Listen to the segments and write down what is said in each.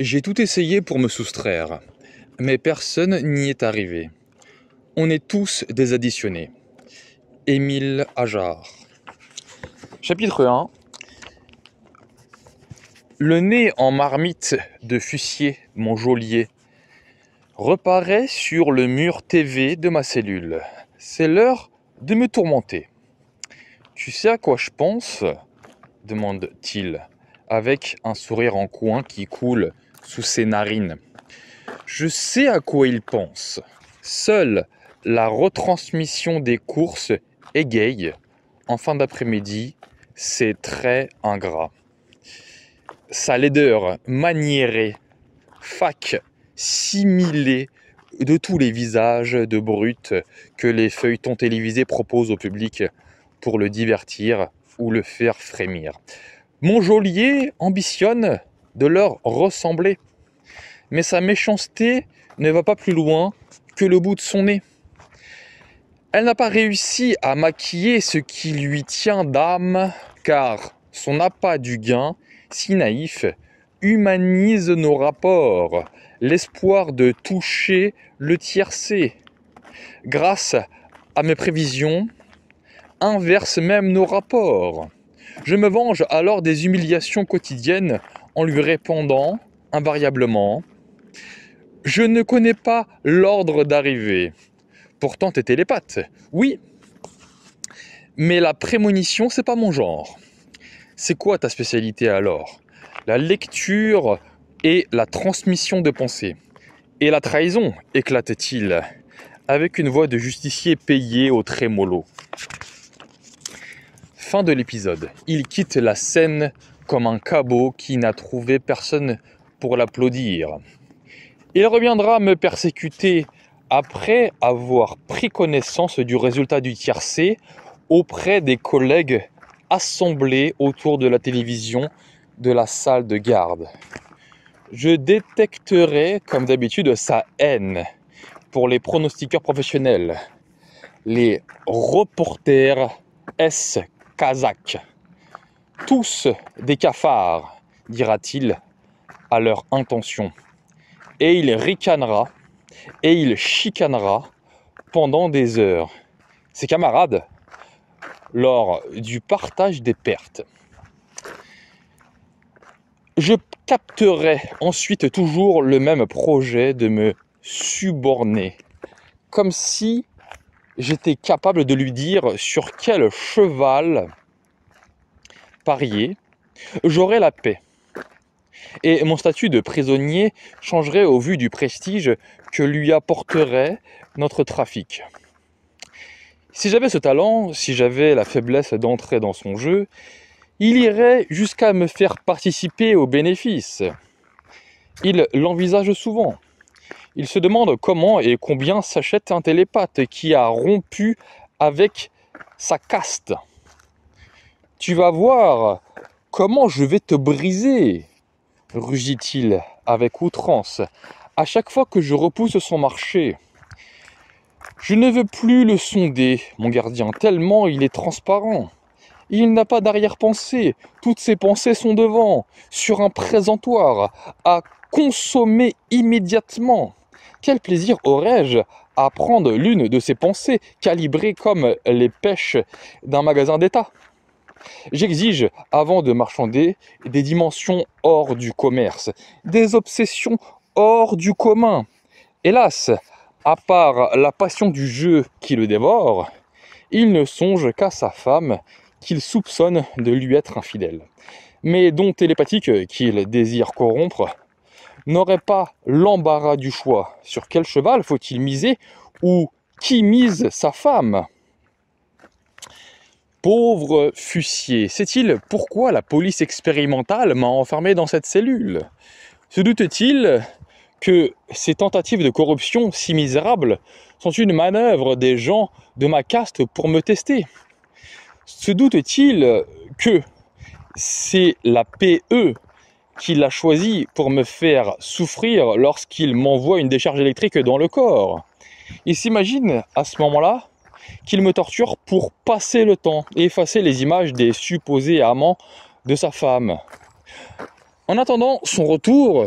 J'ai tout essayé pour me soustraire, mais personne n'y est arrivé. On est tous des additionnés. Émile Ajar. Chapitre 1 Le nez en marmite de Fussier, mon geôlier, reparaît sur le mur TV de ma cellule. C'est l'heure de me tourmenter. Tu sais à quoi je pense demande-t-il, avec un sourire en coin qui coule sous ses narines. Je sais à quoi il pense. Seule la retransmission des courses égaye, en fin d'après-midi, c'est très ingrat. Sa laideur maniérée, fac, similée de tous les visages de brutes que les feuilletons télévisés proposent au public pour le divertir ou le faire frémir. Mon geôlier ambitionne de leur ressembler. Mais sa méchanceté ne va pas plus loin que le bout de son nez. Elle n'a pas réussi à maquiller ce qui lui tient d'âme, car son appât du gain, si naïf, humanise nos rapports, l'espoir de toucher le tiercé. Grâce à mes prévisions, inverse même nos rapports. Je me venge alors des humiliations quotidiennes lui répondant invariablement Je ne connais pas l'ordre d'arrivée. Pourtant, les télépathe. Oui, mais la prémonition, c'est pas mon genre. C'est quoi ta spécialité alors La lecture et la transmission de pensées. Et la trahison, éclate-t-il, avec une voix de justicier payé au trémolo. Fin de l'épisode. Il quitte la scène comme un cabot qui n'a trouvé personne pour l'applaudir. Il reviendra me persécuter après avoir pris connaissance du résultat du tiercé auprès des collègues assemblés autour de la télévision de la salle de garde. Je détecterai, comme d'habitude, sa haine pour les pronostiqueurs professionnels, les reporters S kazakhs tous des cafards, dira-t-il à leur intention. Et il ricanera, et il chicanera pendant des heures. Ses camarades, lors du partage des pertes. Je capterai ensuite toujours le même projet de me suborner, comme si j'étais capable de lui dire sur quel cheval parier, j'aurais la paix. Et mon statut de prisonnier changerait au vu du prestige que lui apporterait notre trafic. Si j'avais ce talent, si j'avais la faiblesse d'entrer dans son jeu, il irait jusqu'à me faire participer aux bénéfices. Il l'envisage souvent. Il se demande comment et combien s'achète un télépathe qui a rompu avec sa caste. Tu vas voir comment je vais te briser, rugit-il avec outrance, à chaque fois que je repousse son marché. Je ne veux plus le sonder, mon gardien, tellement il est transparent. Il n'a pas d'arrière-pensée, toutes ses pensées sont devant, sur un présentoir, à consommer immédiatement. Quel plaisir aurais-je à prendre l'une de ses pensées calibrées comme les pêches d'un magasin d'État J'exige, avant de marchander, des dimensions hors du commerce, des obsessions hors du commun. Hélas, à part la passion du jeu qui le dévore, il ne songe qu'à sa femme qu'il soupçonne de lui être infidèle, mais dont télépathique qu'il désire corrompre, n'aurait pas l'embarras du choix. Sur quel cheval faut-il miser ou qui mise sa femme Pauvre Fussier, sait-il pourquoi la police expérimentale m'a enfermé dans cette cellule Se doute-t-il que ces tentatives de corruption si misérables sont une manœuvre des gens de ma caste pour me tester Se doute-t-il que c'est la PE qui l'a choisi pour me faire souffrir lorsqu'il m'envoie une décharge électrique dans le corps Il s'imagine à ce moment-là qu'il me torture pour passer le temps et effacer les images des supposés amants de sa femme. En attendant son retour,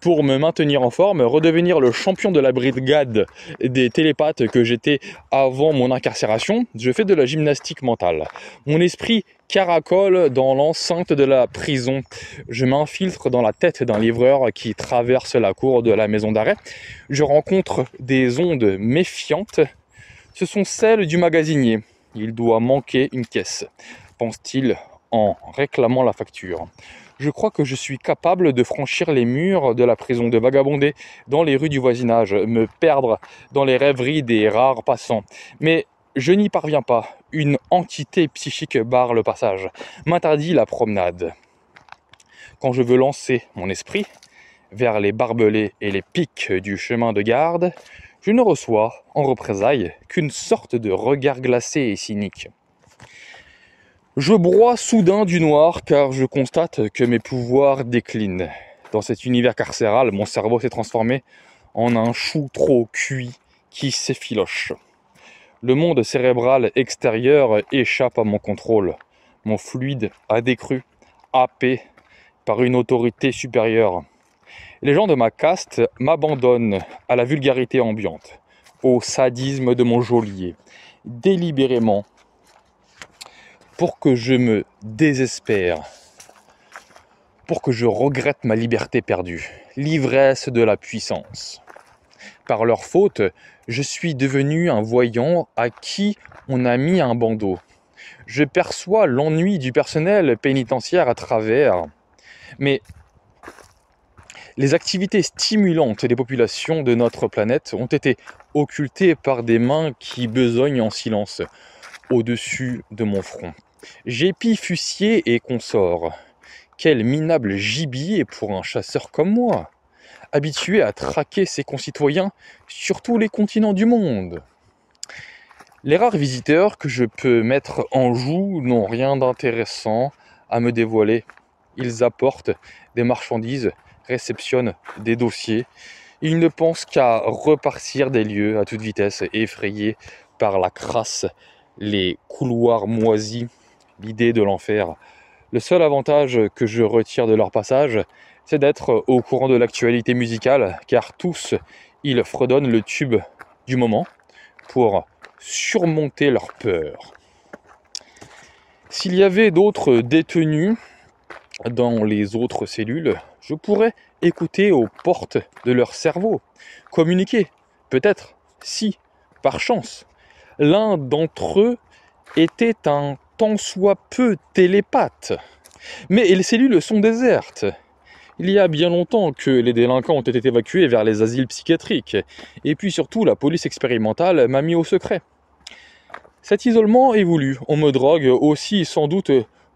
pour me maintenir en forme, redevenir le champion de la brigade des télépathes que j'étais avant mon incarcération, je fais de la gymnastique mentale. Mon esprit caracole dans l'enceinte de la prison. Je m'infiltre dans la tête d'un livreur qui traverse la cour de la maison d'arrêt. Je rencontre des ondes méfiantes ce sont celles du magasinier. Il doit manquer une caisse, pense-t-il en réclamant la facture. Je crois que je suis capable de franchir les murs de la prison, de vagabonder dans les rues du voisinage, me perdre dans les rêveries des rares passants. Mais je n'y parviens pas. Une entité psychique barre le passage, m'interdit la promenade. Quand je veux lancer mon esprit vers les barbelés et les pics du chemin de garde, je ne reçois en représailles qu'une sorte de regard glacé et cynique. Je broie soudain du noir car je constate que mes pouvoirs déclinent. Dans cet univers carcéral, mon cerveau s'est transformé en un chou trop cuit qui s'effiloche. Le monde cérébral extérieur échappe à mon contrôle. Mon fluide a décru, happé par une autorité supérieure. Les gens de ma caste m'abandonnent à la vulgarité ambiante, au sadisme de mon geôlier, délibérément, pour que je me désespère, pour que je regrette ma liberté perdue, l'ivresse de la puissance. Par leur faute, je suis devenu un voyant à qui on a mis un bandeau. Je perçois l'ennui du personnel pénitentiaire à travers. Mais les activités stimulantes des populations de notre planète ont été occultées par des mains qui besognent en silence au-dessus de mon front. pis Fussier et consort. Quel minable gibier pour un chasseur comme moi, habitué à traquer ses concitoyens sur tous les continents du monde. Les rares visiteurs que je peux mettre en joue n'ont rien d'intéressant à me dévoiler. Ils apportent des marchandises réceptionne des dossiers. Ils ne pensent qu'à repartir des lieux à toute vitesse, effrayés par la crasse, les couloirs moisis, l'idée de l'enfer. Le seul avantage que je retire de leur passage, c'est d'être au courant de l'actualité musicale, car tous, ils fredonnent le tube du moment pour surmonter leur peur. S'il y avait d'autres détenus dans les autres cellules, je pourrais écouter aux portes de leur cerveau, communiquer, peut-être, si, par chance, l'un d'entre eux était un tant soit peu télépathe. Mais les cellules sont désertes. Il y a bien longtemps que les délinquants ont été évacués vers les asiles psychiatriques, et puis surtout la police expérimentale m'a mis au secret. Cet isolement est voulu, on me drogue aussi sans doute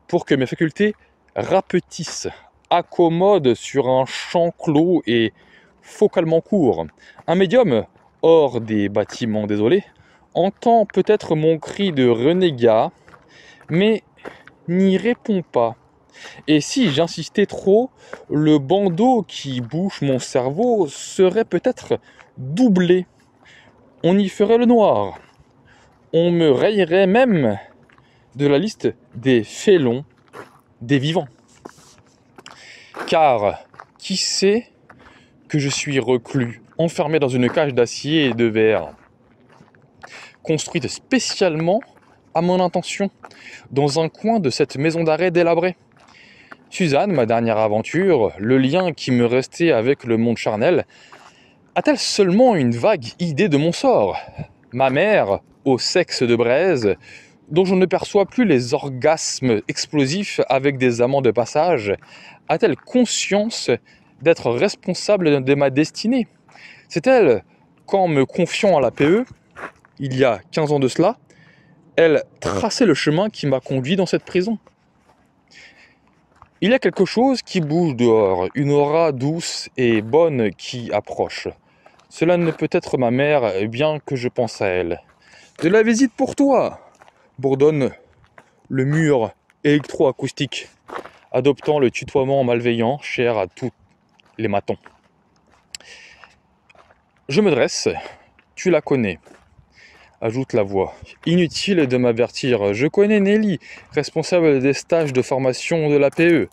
pour que mes facultés rapetissent accommode sur un champ clos et focalement court. Un médium, hors des bâtiments désolés, entend peut-être mon cri de renégat, mais n'y répond pas. Et si j'insistais trop, le bandeau qui bouche mon cerveau serait peut-être doublé. On y ferait le noir. On me rayerait même de la liste des félons des vivants. Car qui sait que je suis reclus, enfermé dans une cage d'acier et de verre, construite spécialement à mon intention, dans un coin de cette maison d'arrêt délabrée. Suzanne, ma dernière aventure, le lien qui me restait avec le monde charnel, a-t-elle seulement une vague idée de mon sort Ma mère, au sexe de braise, dont je ne perçois plus les orgasmes explosifs avec des amants de passage, a-t-elle conscience d'être responsable de ma destinée C'est elle quand me confiant à la PE, il y a 15 ans de cela, elle traçait le chemin qui m'a conduit dans cette prison. Il y a quelque chose qui bouge dehors, une aura douce et bonne qui approche. Cela ne peut être ma mère, bien que je pense à elle. De la visite pour toi bourdonne le mur électroacoustique, adoptant le tutoiement malveillant cher à tous les matons. Je me dresse, tu la connais, ajoute la voix. Inutile de m'avertir, je connais Nelly, responsable des stages de formation de l'APE.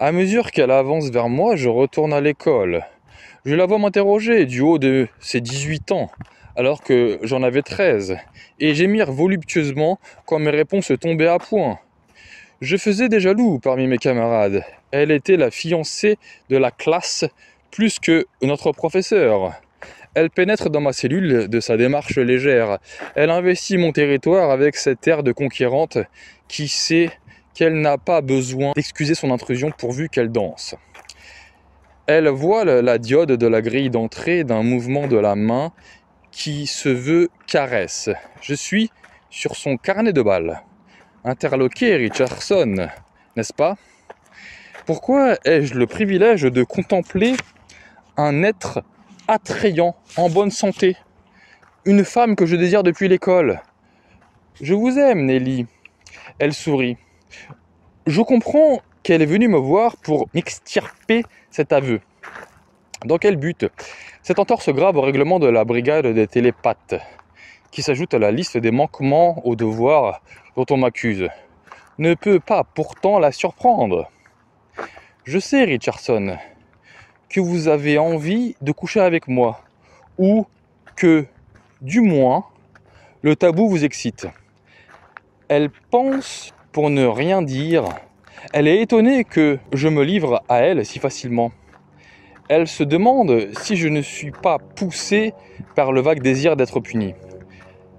À mesure qu'elle avance vers moi, je retourne à l'école. Je la vois m'interroger du haut de ses 18 ans alors que j'en avais 13. Et j'émire voluptueusement quand mes réponses tombaient à point. Je faisais des jaloux parmi mes camarades. Elle était la fiancée de la classe plus que notre professeur. Elle pénètre dans ma cellule de sa démarche légère. Elle investit mon territoire avec cette air de conquérante qui sait qu'elle n'a pas besoin d'excuser son intrusion pourvu qu'elle danse. Elle voile la diode de la grille d'entrée d'un mouvement de la main qui se veut caresse. Je suis sur son carnet de balles. Interloqué Richardson, n'est-ce pas Pourquoi ai-je le privilège de contempler un être attrayant, en bonne santé, une femme que je désire depuis l'école Je vous aime, Nelly. Elle sourit. Je comprends qu'elle est venue me voir pour m'extirper cet aveu. Dans quel but cette entorse grave au règlement de la brigade des télépathes, qui s'ajoute à la liste des manquements aux devoirs dont on m'accuse, ne peut pas pourtant la surprendre. Je sais, Richardson, que vous avez envie de coucher avec moi, ou que, du moins, le tabou vous excite. Elle pense pour ne rien dire. Elle est étonnée que je me livre à elle si facilement elle se demande si je ne suis pas poussé par le vague désir d'être puni.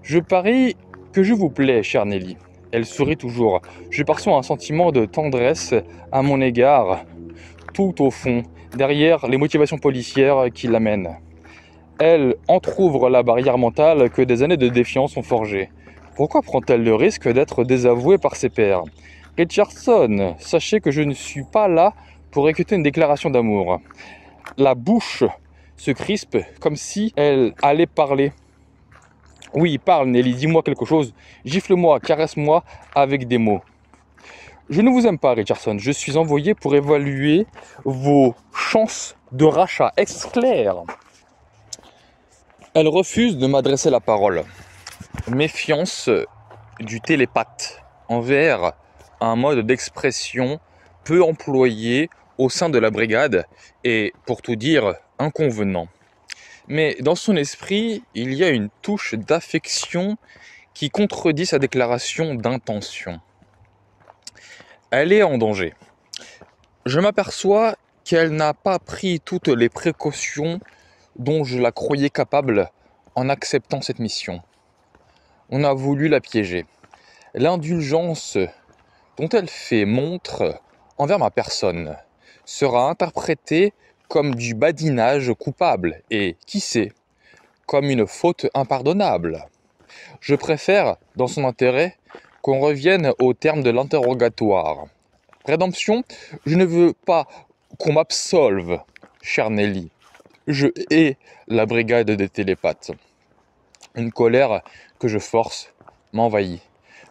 Je parie que je vous plais, chère Nelly. Elle sourit toujours. Je perçois un sentiment de tendresse à mon égard, tout au fond, derrière les motivations policières qui l'amènent. Elle entr'ouvre la barrière mentale que des années de défiance ont forgée. Pourquoi prend-elle le risque d'être désavouée par ses pairs Richardson, sachez que je ne suis pas là pour écouter une déclaration d'amour la bouche se crispe comme si elle allait parler. Oui, parle Nelly, dis-moi quelque chose, gifle-moi, caresse-moi avec des mots. Je ne vous aime pas, Richardson. Je suis envoyé pour évaluer vos chances de rachat. Exclaire. Elle refuse de m'adresser la parole. Méfiance du télépathe envers un mode d'expression peu employé au sein de la brigade est, pour tout dire, inconvenant. Mais dans son esprit, il y a une touche d'affection qui contredit sa déclaration d'intention. Elle est en danger. Je m'aperçois qu'elle n'a pas pris toutes les précautions dont je la croyais capable en acceptant cette mission. On a voulu la piéger. L'indulgence dont elle fait montre envers ma personne sera interprété comme du badinage coupable et, qui sait, comme une faute impardonnable. Je préfère, dans son intérêt, qu'on revienne au terme de l'interrogatoire. Rédemption, je ne veux pas qu'on m'absolve, cher Nelly. Je hais la brigade des télépathes. Une colère que je force m'envahit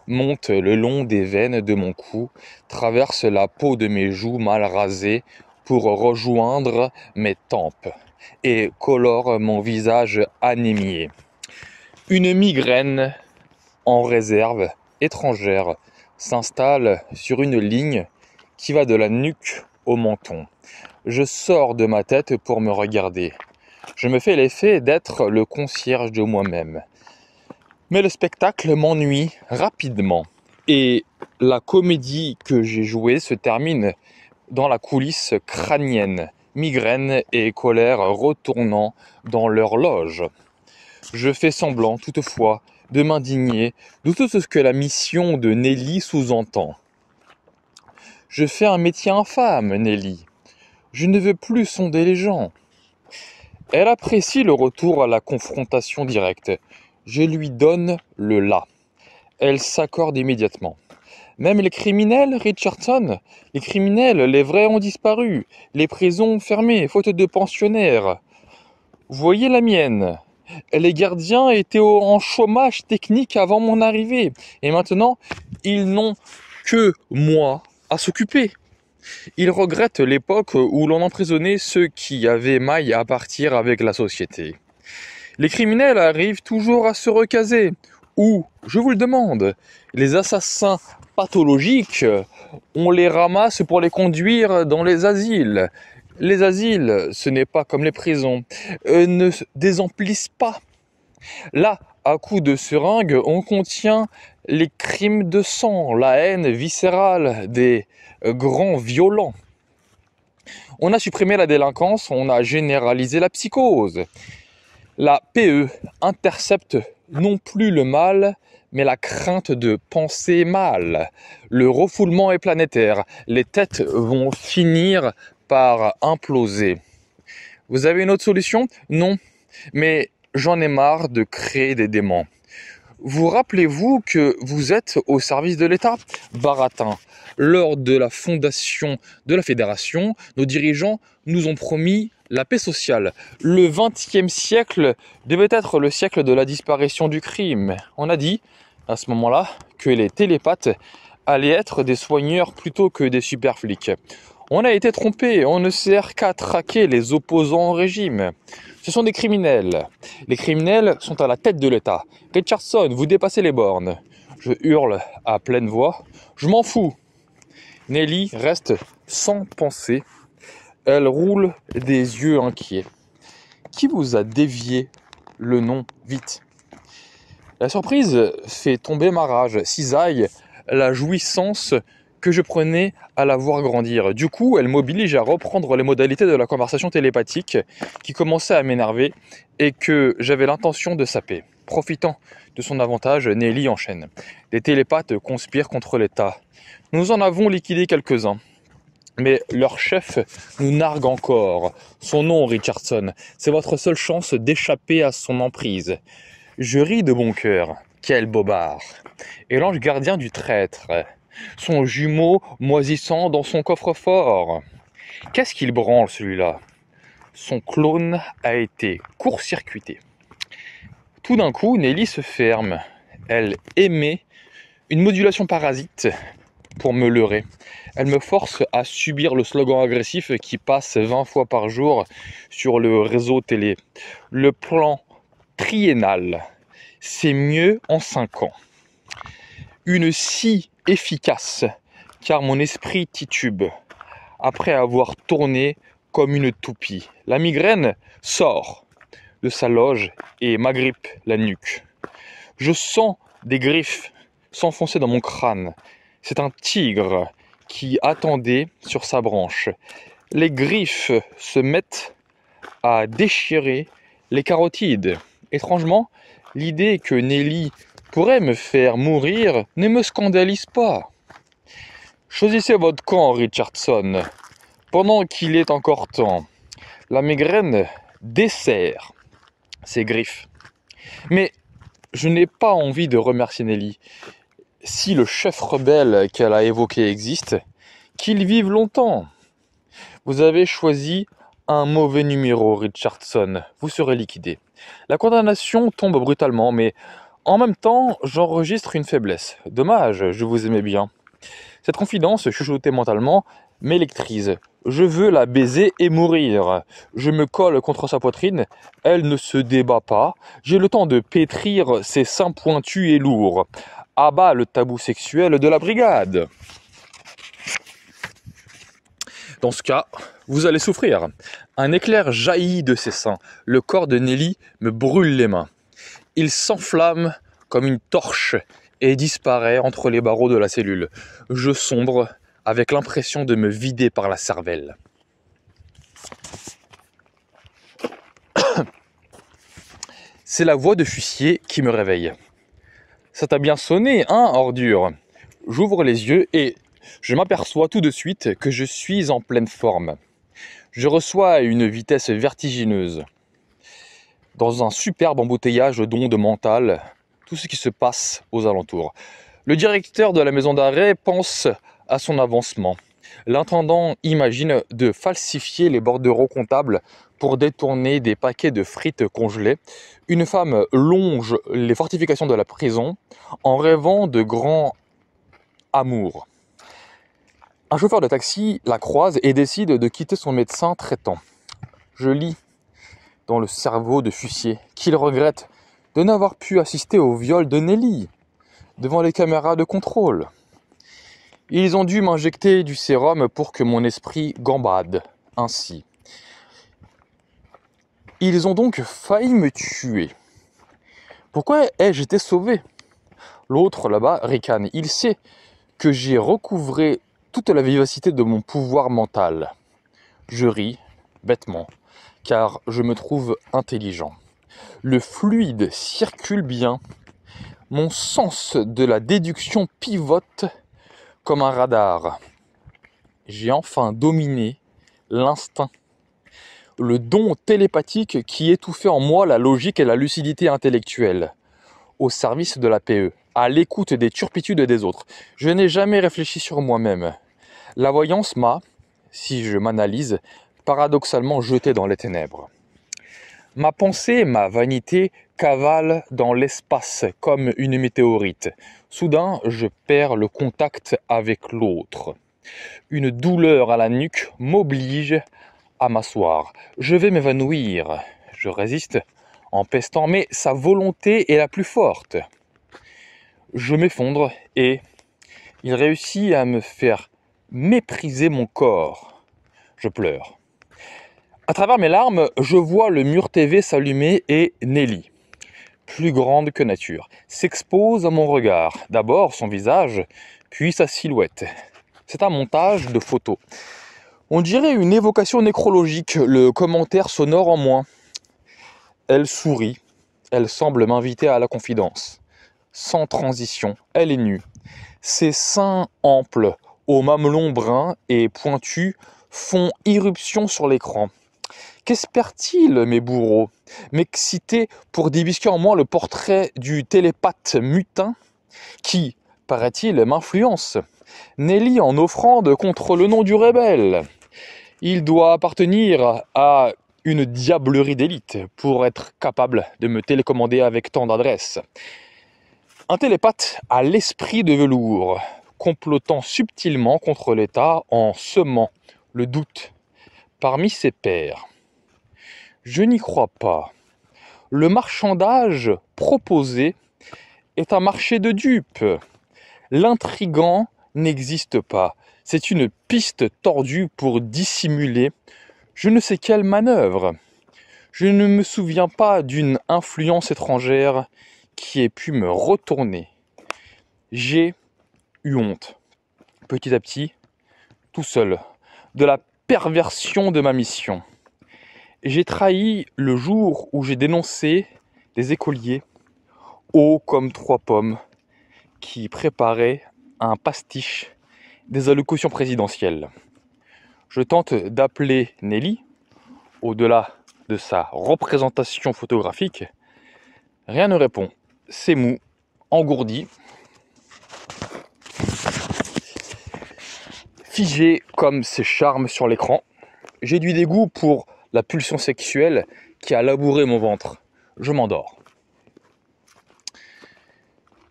monte le long des veines de mon cou, traverse la peau de mes joues mal rasées pour rejoindre mes tempes et colore mon visage anémié. Une migraine en réserve étrangère s'installe sur une ligne qui va de la nuque au menton. Je sors de ma tête pour me regarder. Je me fais l'effet d'être le concierge de moi-même. Mais le spectacle m'ennuie rapidement. Et la comédie que j'ai jouée se termine dans la coulisse crânienne, migraine et colère retournant dans leur loge. Je fais semblant, toutefois, de m'indigner de tout ce que la mission de Nelly sous-entend. Je fais un métier infâme, Nelly. Je ne veux plus sonder les gens. Elle apprécie le retour à la confrontation directe. Je lui donne le la. Elle s'accorde immédiatement. Même les criminels, Richardson, les criminels, les vrais ont disparu, les prisons fermées, faute de pensionnaires. Voyez la mienne. Les gardiens étaient en chômage technique avant mon arrivée, et maintenant ils n'ont que moi à s'occuper. Ils regrettent l'époque où l'on emprisonnait ceux qui avaient maille à partir avec la société. Les criminels arrivent toujours à se recaser. Ou, je vous le demande, les assassins pathologiques, on les ramasse pour les conduire dans les asiles. Les asiles, ce n'est pas comme les prisons, ne désemplissent pas. Là, à coup de seringue, on contient les crimes de sang, la haine viscérale des euh, grands violents. On a supprimé la délinquance, on a généralisé la psychose. La PE intercepte non plus le mal, mais la crainte de penser mal. Le refoulement est planétaire. Les têtes vont finir par imploser. Vous avez une autre solution Non. Mais j'en ai marre de créer des démons. Vous rappelez-vous que vous êtes au service de l'État Baratin. Lors de la fondation de la fédération, nos dirigeants nous ont promis la paix sociale. Le XXe siècle devait être le siècle de la disparition du crime. On a dit à ce moment-là que les télépathes allaient être des soigneurs plutôt que des superflics. On a été trompé, on ne sert qu'à traquer les opposants au régime. Ce sont des criminels. Les criminels sont à la tête de l'État. Richardson, vous dépassez les bornes. Je hurle à pleine voix. Je m'en fous. Nelly reste sans penser elle roule des yeux inquiets. Qui vous a dévié le nom vite La surprise fait tomber ma rage, cisaille la jouissance que je prenais à la voir grandir. Du coup, elle m'oblige à reprendre les modalités de la conversation télépathique qui commençait à m'énerver et que j'avais l'intention de saper. Profitant de son avantage, Nelly enchaîne. Les télépathes conspirent contre l'État. Nous en avons liquidé quelques-uns. Mais leur chef nous nargue encore. Son nom, Richardson, c'est votre seule chance d'échapper à son emprise. Je ris de bon cœur. Quel bobard. Et l'ange gardien du traître. Son jumeau moisissant dans son coffre-fort. Qu'est-ce qu'il branle celui-là Son clone a été court-circuité. Tout d'un coup, Nelly se ferme. Elle émet une modulation parasite pour me leurrer. Elle me force à subir le slogan agressif qui passe 20 fois par jour sur le réseau télé. Le plan triennal, c'est mieux en 5 ans. Une scie efficace, car mon esprit titube après avoir tourné comme une toupie. La migraine sort de sa loge et m'agrippe la nuque. Je sens des griffes s'enfoncer dans mon crâne c'est un tigre qui attendait sur sa branche. Les griffes se mettent à déchirer les carotides. Étrangement, l'idée que Nelly pourrait me faire mourir ne me scandalise pas. Choisissez votre camp, Richardson, pendant qu'il est encore temps. La migraine dessert ses griffes. Mais je n'ai pas envie de remercier Nelly si le chef rebelle qu'elle a évoqué existe, qu'il vive longtemps. Vous avez choisi un mauvais numéro, Richardson. Vous serez liquidé. La condamnation tombe brutalement, mais en même temps, j'enregistre une faiblesse. Dommage, je vous aimais bien. Cette confidence, chuchotée mentalement, m'électrise. Je veux la baiser et mourir. Je me colle contre sa poitrine, elle ne se débat pas. J'ai le temps de pétrir ses seins pointus et lourds. Abat le tabou sexuel de la brigade. Dans ce cas, vous allez souffrir. Un éclair jaillit de ses seins. Le corps de Nelly me brûle les mains. Il s'enflamme comme une torche et disparaît entre les barreaux de la cellule. Je sombre avec l'impression de me vider par la cervelle. C'est la voix de Fussier qui me réveille ça t'a bien sonné, hein, ordure J'ouvre les yeux et je m'aperçois tout de suite que je suis en pleine forme. Je reçois une vitesse vertigineuse, dans un superbe embouteillage d'ondes mentales, tout ce qui se passe aux alentours. Le directeur de la maison d'arrêt pense à son avancement. L'intendant imagine de falsifier les bordereaux comptables pour détourner des paquets de frites congelées, une femme longe les fortifications de la prison en rêvant de grands amours. Un chauffeur de taxi la croise et décide de quitter son médecin traitant. Je lis dans le cerveau de Fussier qu'il regrette de n'avoir pu assister au viol de Nelly devant les caméras de contrôle. Ils ont dû m'injecter du sérum pour que mon esprit gambade ainsi. Ils ont donc failli me tuer. Pourquoi ai-je été sauvé L'autre là-bas ricane. Il sait que j'ai recouvré toute la vivacité de mon pouvoir mental. Je ris bêtement, car je me trouve intelligent. Le fluide circule bien. Mon sens de la déduction pivote comme un radar. J'ai enfin dominé l'instinct le don télépathique qui étouffait en moi la logique et la lucidité intellectuelle, au service de la PE, à l'écoute des turpitudes des autres. Je n'ai jamais réfléchi sur moi-même. La voyance m'a, si je m'analyse, paradoxalement jeté dans les ténèbres. Ma pensée, ma vanité cavale dans l'espace comme une météorite. Soudain, je perds le contact avec l'autre. Une douleur à la nuque m'oblige m'asseoir. Je vais m'évanouir. Je résiste en pestant, mais sa volonté est la plus forte. Je m'effondre et il réussit à me faire mépriser mon corps. Je pleure. À travers mes larmes, je vois le mur TV s'allumer et Nelly, plus grande que nature, s'expose à mon regard. D'abord son visage, puis sa silhouette. C'est un montage de photos. On dirait une évocation nécrologique, le commentaire sonore en moins. Elle sourit, elle semble m'inviter à la confidence. Sans transition, elle est nue. Ses seins amples, aux mamelons bruns et pointus, font irruption sur l'écran. Qu'espère-t-il, mes bourreaux M'exciter pour débusquer en moi le portrait du télépathe mutin qui, paraît-il, m'influence. Nelly en offrande contre le nom du rebelle il doit appartenir à une diablerie d'élite pour être capable de me télécommander avec tant d'adresse. Un télépathe à l'esprit de velours, complotant subtilement contre l'État en semant le doute parmi ses pairs. Je n'y crois pas. Le marchandage proposé est un marché de dupes. L'intrigant n'existe pas. C'est une piste tordue pour dissimuler je ne sais quelle manœuvre. Je ne me souviens pas d'une influence étrangère qui ait pu me retourner. J'ai eu honte, petit à petit, tout seul, de la perversion de ma mission. J'ai trahi le jour où j'ai dénoncé des écoliers, hauts comme trois pommes, qui préparaient un pastiche des allocutions présidentielles. Je tente d'appeler Nelly, au-delà de sa représentation photographique. Rien ne répond. C'est mou, engourdi, figé comme ses charmes sur l'écran. J'ai du dégoût pour la pulsion sexuelle qui a labouré mon ventre. Je m'endors.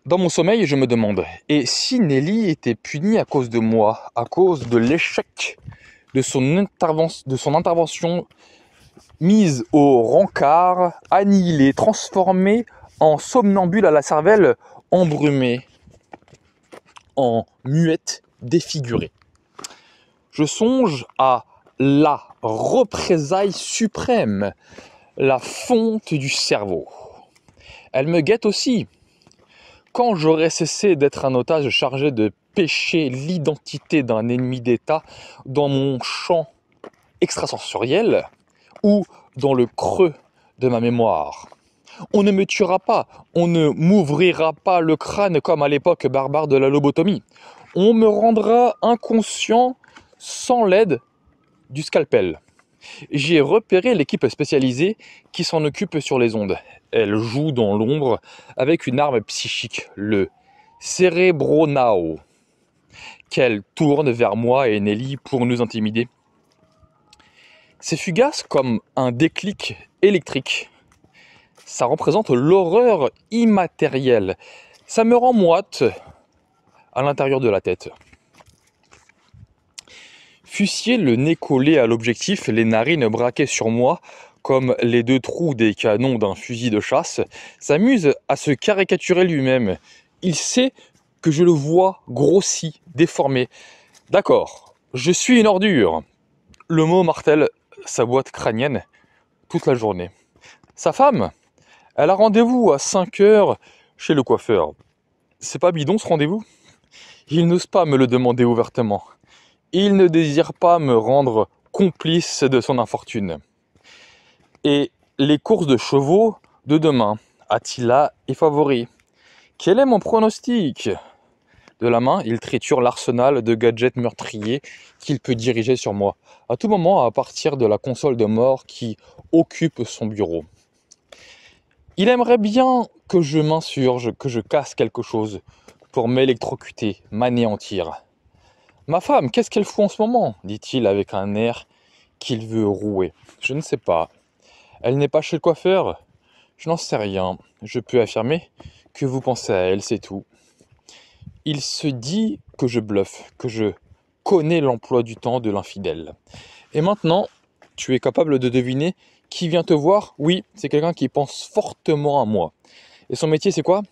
Dans mon sommeil, je me demande, et si Nelly était punie à cause de moi, à cause de l'échec de son, intervention, de son intervention mise au rencard, annihilée, transformée en somnambule à la cervelle embrumée, en muette défigurée. Je songe à la représaille suprême, la fonte du cerveau. Elle me guette aussi, quand j'aurai cessé d'être un otage chargé de pêcher l'identité d'un ennemi d'État dans mon champ extrasensoriel ou dans le creux de ma mémoire. On ne me tuera pas, on ne m'ouvrira pas le crâne comme à l'époque barbare de la lobotomie. On me rendra inconscient sans l'aide du scalpel j'ai repéré l'équipe spécialisée qui s'en occupe sur les ondes. Elle joue dans l'ombre avec une arme psychique, le Cerebronao, qu'elle tourne vers moi et Nelly pour nous intimider. C'est fugace comme un déclic électrique. Ça représente l'horreur immatérielle. Ça me rend moite à l'intérieur de la tête. Fussier, le nez collé à l'objectif, les narines braquées sur moi, comme les deux trous des canons d'un fusil de chasse, s'amuse à se caricaturer lui-même. Il sait que je le vois grossi, déformé. D'accord, je suis une ordure. Le mot martèle sa boîte crânienne toute la journée. Sa femme, elle a rendez-vous à 5 heures chez le coiffeur. C'est pas bidon ce rendez-vous Il n'ose pas me le demander ouvertement. Il ne désire pas me rendre complice de son infortune. Et les courses de chevaux de demain, Attila est favori. Quel est mon pronostic De la main, il triture l'arsenal de gadgets meurtriers qu'il peut diriger sur moi, à tout moment à partir de la console de mort qui occupe son bureau. Il aimerait bien que je m'insurge, que je casse quelque chose pour m'électrocuter, m'anéantir. Ma femme, qu'est-ce qu'elle fout en ce moment dit-il avec un air qu'il veut rouer. Je ne sais pas. Elle n'est pas chez le coiffeur Je n'en sais rien. Je peux affirmer que vous pensez à elle, c'est tout. Il se dit que je bluffe, que je connais l'emploi du temps de l'infidèle. Et maintenant, tu es capable de deviner qui vient te voir Oui, c'est quelqu'un qui pense fortement à moi. Et son métier, c'est quoi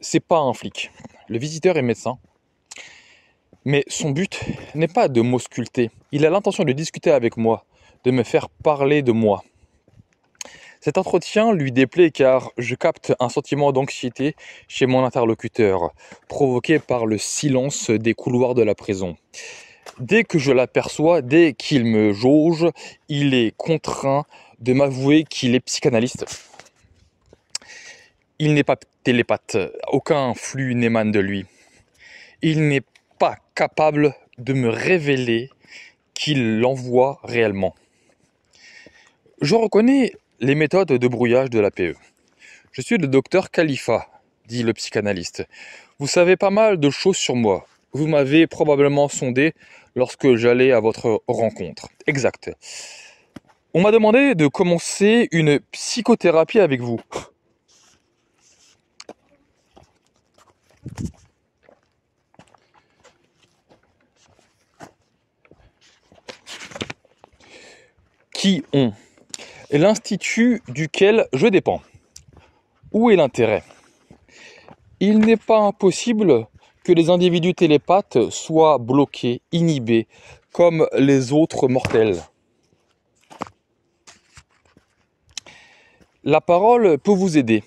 C'est pas un flic. Le visiteur est médecin. Mais son but n'est pas de m'ausculter. Il a l'intention de discuter avec moi, de me faire parler de moi. Cet entretien lui déplaît car je capte un sentiment d'anxiété chez mon interlocuteur, provoqué par le silence des couloirs de la prison. Dès que je l'aperçois, dès qu'il me jauge, il est contraint de m'avouer qu'il est psychanalyste. Il n'est pas télépathe, aucun flux n'émane de lui. Il n'est capable de me révéler qu'il l'envoie réellement. Je reconnais les méthodes de brouillage de l'APE. Je suis le docteur Khalifa, dit le psychanalyste. Vous savez pas mal de choses sur moi. Vous m'avez probablement sondé lorsque j'allais à votre rencontre. Exact. On m'a demandé de commencer une psychothérapie avec vous. qui ont l'institut duquel je dépends. Où est l'intérêt Il n'est pas impossible que les individus télépathes soient bloqués, inhibés, comme les autres mortels. La parole peut vous aider.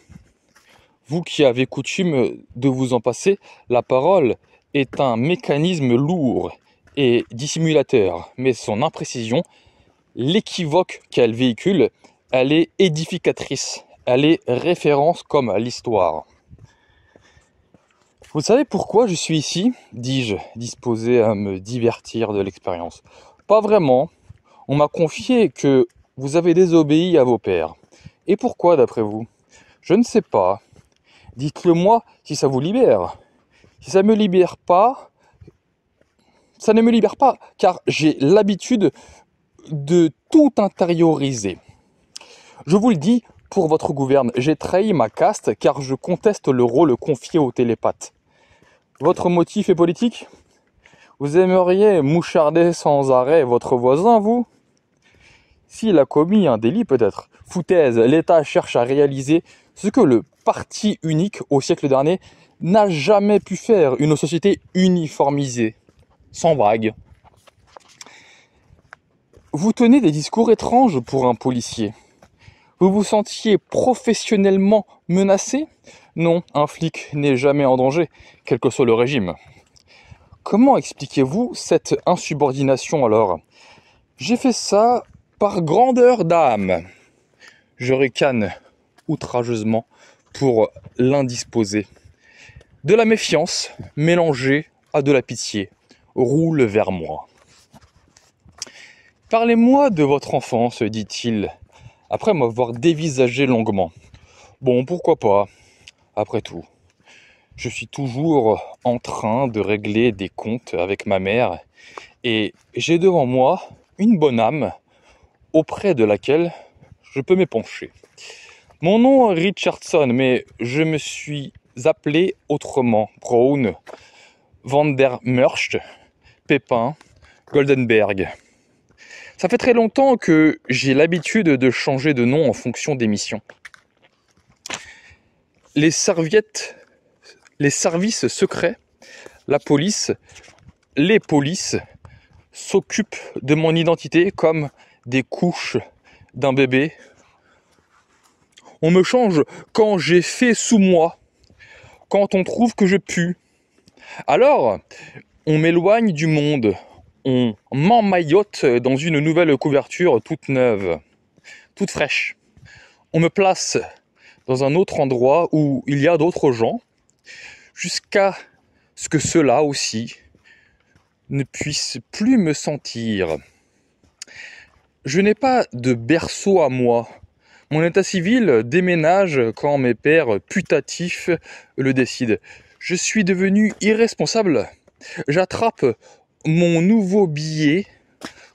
Vous qui avez coutume de vous en passer, la parole est un mécanisme lourd et dissimulateur, mais son imprécision l'équivoque qu'elle véhicule, elle est édificatrice, elle est référence comme l'histoire. Vous savez pourquoi je suis ici dis-je, disposé à me divertir de l'expérience. Pas vraiment. On m'a confié que vous avez désobéi à vos pères. Et pourquoi, d'après vous Je ne sais pas. Dites-le moi si ça vous libère. Si ça ne me libère pas, ça ne me libère pas, car j'ai l'habitude de tout intérioriser. Je vous le dis, pour votre gouverne, j'ai trahi ma caste car je conteste le rôle confié aux télépathes. Votre motif est politique Vous aimeriez moucharder sans arrêt votre voisin, vous S'il a commis un délit, peut-être. Foutaise, l'État cherche à réaliser ce que le parti unique au siècle dernier n'a jamais pu faire, une société uniformisée, sans vagues, vous tenez des discours étranges pour un policier. Vous vous sentiez professionnellement menacé Non, un flic n'est jamais en danger, quel que soit le régime. Comment expliquez-vous cette insubordination alors J'ai fait ça par grandeur d'âme. Je récane outrageusement pour l'indisposer. De la méfiance mélangée à de la pitié roule vers moi. Parlez-moi de votre enfance, dit-il, après m'avoir dévisagé longuement. Bon, pourquoi pas, après tout. Je suis toujours en train de régler des comptes avec ma mère et j'ai devant moi une bonne âme auprès de laquelle je peux m'épancher. Mon nom est Richardson, mais je me suis appelé autrement Brown, Van der Pépin, Goldenberg. Ça fait très longtemps que j'ai l'habitude de changer de nom en fonction des missions. Les serviettes, les services secrets, la police, les polices s'occupent de mon identité comme des couches d'un bébé. On me change quand j'ai fait sous moi, quand on trouve que je pue. Alors, on m'éloigne du monde, on m'emmaillote dans une nouvelle couverture toute neuve, toute fraîche. On me place dans un autre endroit où il y a d'autres gens, jusqu'à ce que cela aussi ne puisse plus me sentir. Je n'ai pas de berceau à moi. Mon état civil déménage quand mes pères putatifs le décident. Je suis devenu irresponsable. J'attrape mon nouveau billet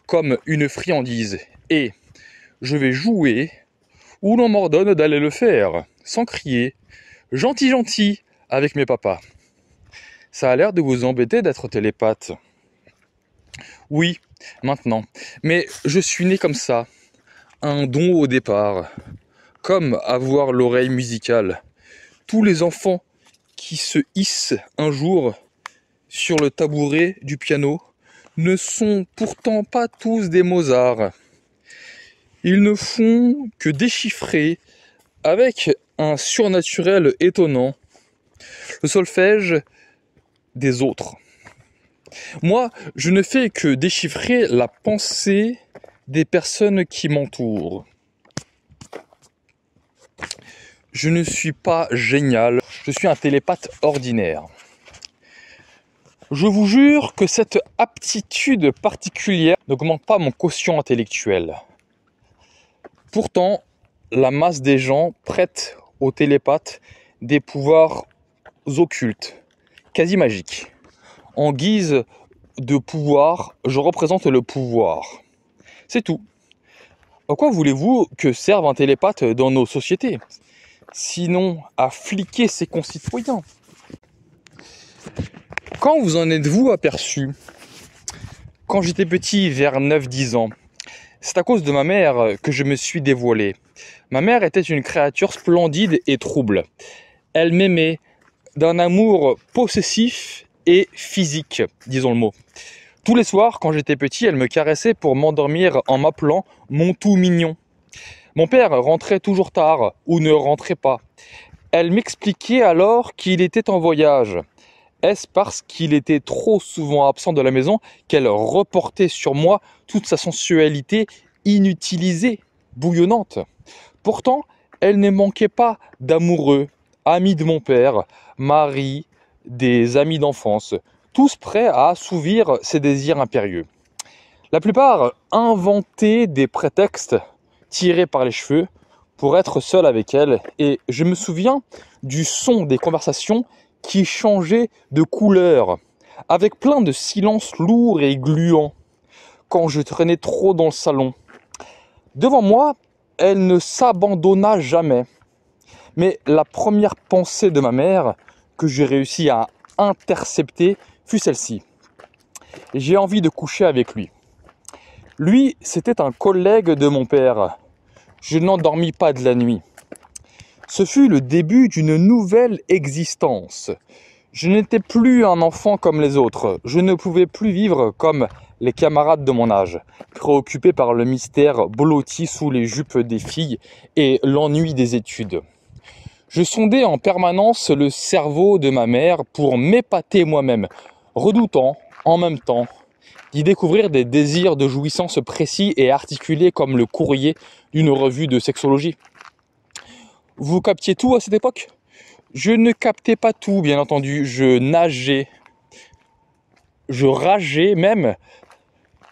comme une friandise et je vais jouer où l'on m'ordonne d'aller le faire, sans crier, gentil gentil avec mes papas. Ça a l'air de vous embêter d'être télépathe. Oui, maintenant. Mais je suis né comme ça, un don au départ, comme avoir l'oreille musicale. Tous les enfants qui se hissent un jour sur le tabouret du piano ne sont pourtant pas tous des Mozart. Ils ne font que déchiffrer avec un surnaturel étonnant le solfège des autres. Moi, je ne fais que déchiffrer la pensée des personnes qui m'entourent. Je ne suis pas génial, je suis un télépathe ordinaire. Je vous jure que cette aptitude particulière n'augmente pas mon quotient intellectuel. Pourtant, la masse des gens prête aux télépathes des pouvoirs occultes, quasi magiques. En guise de pouvoir, je représente le pouvoir. C'est tout. À quoi voulez-vous que serve un télépathe dans nos sociétés Sinon à fliquer ses concitoyens. Quand vous en êtes-vous aperçu Quand j'étais petit, vers 9-10 ans, c'est à cause de ma mère que je me suis dévoilé. Ma mère était une créature splendide et trouble. Elle m'aimait d'un amour possessif et physique, disons le mot. Tous les soirs, quand j'étais petit, elle me caressait pour m'endormir en m'appelant mon tout mignon. Mon père rentrait toujours tard ou ne rentrait pas. Elle m'expliquait alors qu'il était en voyage. Est-ce parce qu'il était trop souvent absent de la maison qu'elle reportait sur moi toute sa sensualité inutilisée, bouillonnante Pourtant, elle ne manquait pas d'amoureux, amis de mon père, mari, des amis d'enfance, tous prêts à assouvir ses désirs impérieux. La plupart inventaient des prétextes tirés par les cheveux pour être seul avec elle, et je me souviens du son des conversations qui changeait de couleur, avec plein de silences lourds et gluants, quand je traînais trop dans le salon. Devant moi, elle ne s'abandonna jamais. Mais la première pensée de ma mère que j'ai réussi à intercepter fut celle-ci. J'ai envie de coucher avec lui. Lui, c'était un collègue de mon père. Je n'endormis pas de la nuit. Ce fut le début d'une nouvelle existence. Je n'étais plus un enfant comme les autres, je ne pouvais plus vivre comme les camarades de mon âge, préoccupés par le mystère blotti sous les jupes des filles et l'ennui des études. Je sondais en permanence le cerveau de ma mère pour m'épater moi-même, redoutant en même temps d'y découvrir des désirs de jouissance précis et articulés comme le courrier d'une revue de sexologie. Vous captiez tout à cette époque Je ne captais pas tout, bien entendu. Je nageais. Je rageais même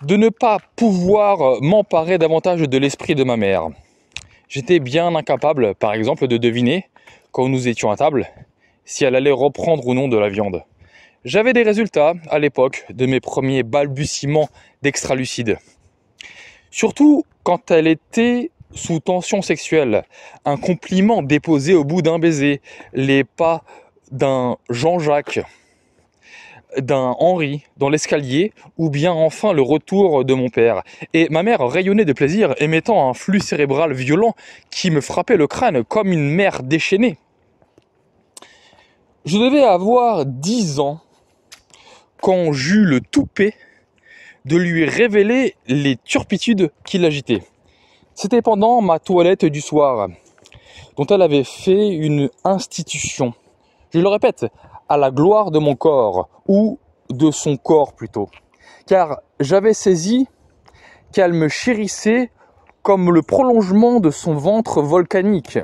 de ne pas pouvoir m'emparer davantage de l'esprit de ma mère. J'étais bien incapable, par exemple, de deviner, quand nous étions à table, si elle allait reprendre ou non de la viande. J'avais des résultats à l'époque de mes premiers balbutiements d'extra-lucide. Surtout quand elle était sous tension sexuelle, un compliment déposé au bout d'un baiser, les pas d'un Jean-Jacques, d'un Henri dans l'escalier, ou bien enfin le retour de mon père. Et ma mère rayonnait de plaisir, émettant un flux cérébral violent qui me frappait le crâne comme une mère déchaînée. Je devais avoir dix ans quand j'eus le toupet de lui révéler les turpitudes qui l'agitaient. C'était pendant ma toilette du soir, dont elle avait fait une institution. Je le répète, à la gloire de mon corps, ou de son corps plutôt. Car j'avais saisi qu'elle me chérissait comme le prolongement de son ventre volcanique.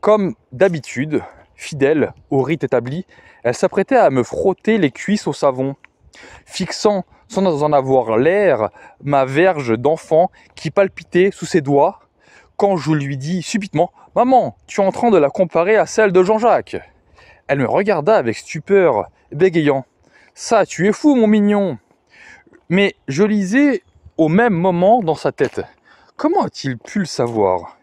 Comme d'habitude, fidèle au rite établi, elle s'apprêtait à me frotter les cuisses au savon fixant, sans en avoir l'air, ma verge d'enfant qui palpitait sous ses doigts, quand je lui dis subitement « Maman, tu es en train de la comparer à celle de Jean-Jacques !» Elle me regarda avec stupeur, bégayant. « Ça, tu es fou, mon mignon !» Mais je lisais au même moment dans sa tête. Comment a-t-il pu le savoir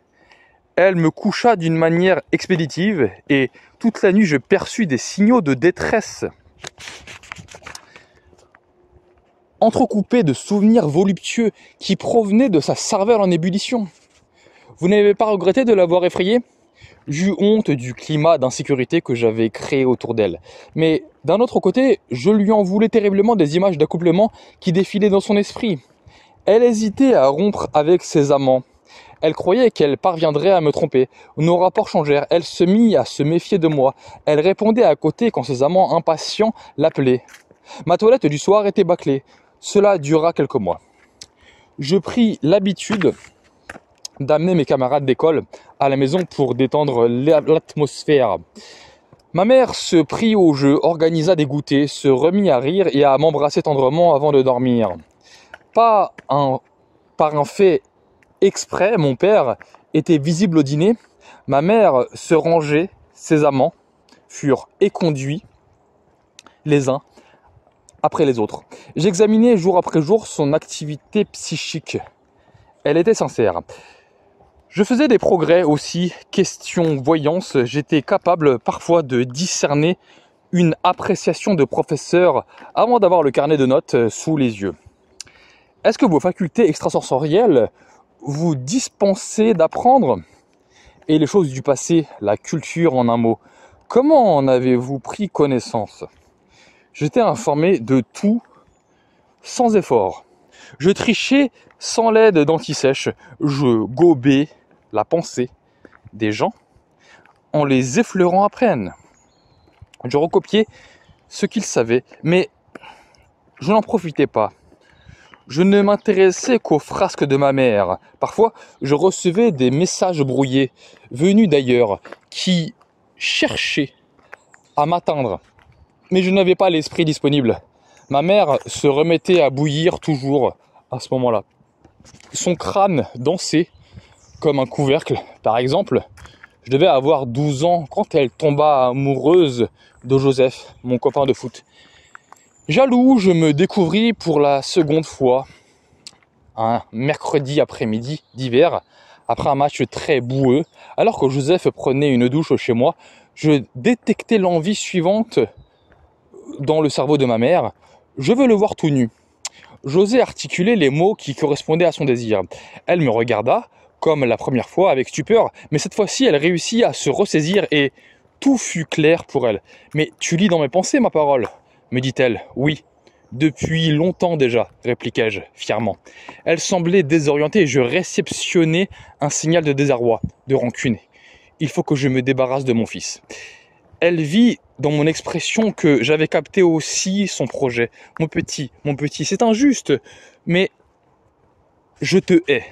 elle me coucha d'une manière expéditive et toute la nuit je perçus des signaux de détresse entrecoupé de souvenirs voluptueux qui provenaient de sa cervelle en ébullition. Vous n'avez pas regretté de l'avoir effrayée J'eus honte du climat d'insécurité que j'avais créé autour d'elle. Mais d'un autre côté, je lui en voulais terriblement des images d'accouplement qui défilaient dans son esprit. Elle hésitait à rompre avec ses amants. Elle croyait qu'elle parviendrait à me tromper. Nos rapports changèrent. Elle se mit à se méfier de moi. Elle répondait à côté quand ses amants impatients l'appelaient. Ma toilette du soir était bâclée. Cela dura quelques mois. Je pris l'habitude d'amener mes camarades d'école à la maison pour détendre l'atmosphère. Ma mère se prit au jeu, organisa des goûters, se remit à rire et à m'embrasser tendrement avant de dormir. Pas un, par un fait exprès, mon père était visible au dîner. Ma mère se rangeait, ses amants furent éconduits les uns après les autres. J'examinais jour après jour son activité psychique. Elle était sincère. Je faisais des progrès aussi, question voyance, j'étais capable parfois de discerner une appréciation de professeur avant d'avoir le carnet de notes euh, sous les yeux. Est-ce que vos facultés extrasensorielles vous dispensez d'apprendre Et les choses du passé, la culture en un mot, comment en avez-vous pris connaissance J'étais informé de tout sans effort. Je trichais sans l'aide d'anti-sèche. Je gobais la pensée des gens en les effleurant à peine. Je recopiais ce qu'ils savaient, mais je n'en profitais pas. Je ne m'intéressais qu'aux frasques de ma mère. Parfois, je recevais des messages brouillés, venus d'ailleurs, qui cherchaient à m'atteindre mais je n'avais pas l'esprit disponible. Ma mère se remettait à bouillir toujours à ce moment-là. Son crâne dansait comme un couvercle. Par exemple, je devais avoir 12 ans quand elle tomba amoureuse de Joseph, mon copain de foot. Jaloux, je me découvris pour la seconde fois un mercredi après-midi d'hiver, après un match très boueux, alors que Joseph prenait une douche chez moi, je détectais l'envie suivante dans le cerveau de ma mère, je veux le voir tout nu. J'osais articuler les mots qui correspondaient à son désir. Elle me regarda, comme la première fois, avec stupeur, mais cette fois-ci elle réussit à se ressaisir et tout fut clair pour elle. Mais tu lis dans mes pensées, ma parole me dit-elle. Oui, depuis longtemps déjà, répliquai-je fièrement. Elle semblait désorientée et je réceptionnais un signal de désarroi, de rancune. Il faut que je me débarrasse de mon fils. Elle vit dans mon expression que j'avais capté aussi son projet. Mon petit, mon petit, c'est injuste, mais je te hais.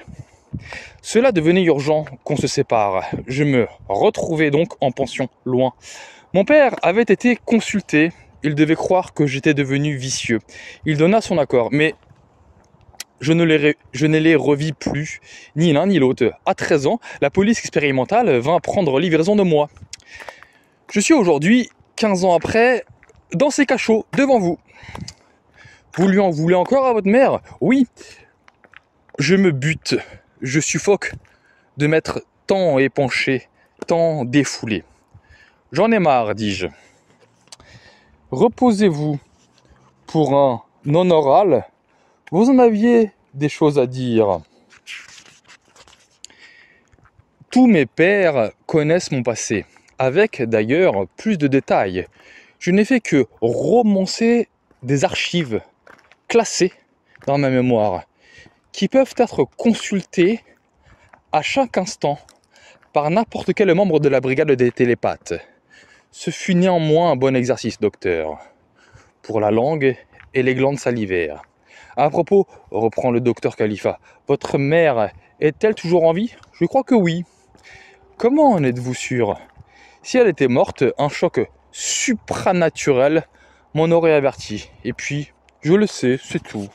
Cela devenait urgent qu'on se sépare. Je me retrouvais donc en pension, loin. Mon père avait été consulté. Il devait croire que j'étais devenu vicieux. Il donna son accord, mais je ne, les, je les, revis plus, ni l'un ni l'autre. À 13 ans, la police expérimentale vint prendre livraison de moi. Je suis aujourd'hui ans après, dans ses cachots, devant vous. Vous lui en voulez encore à votre mère Oui. Je me bute, je suffoque de m'être tant épanché, tant défoulé. J'en ai marre, dis-je. Reposez-vous pour un non-oral. Vous en aviez des choses à dire. Tous mes pères connaissent mon passé avec d'ailleurs plus de détails. Je n'ai fait que romancer des archives classées dans ma mémoire qui peuvent être consultées à chaque instant par n'importe quel membre de la brigade des télépathes. Ce fut néanmoins un bon exercice, docteur, pour la langue et les glandes salivaires. À propos, reprend le docteur Khalifa, votre mère est-elle toujours en vie Je crois que oui. Comment en êtes-vous sûr si elle était morte, un choc supranaturel m'en aurait averti. Et puis, je le sais, c'est tout.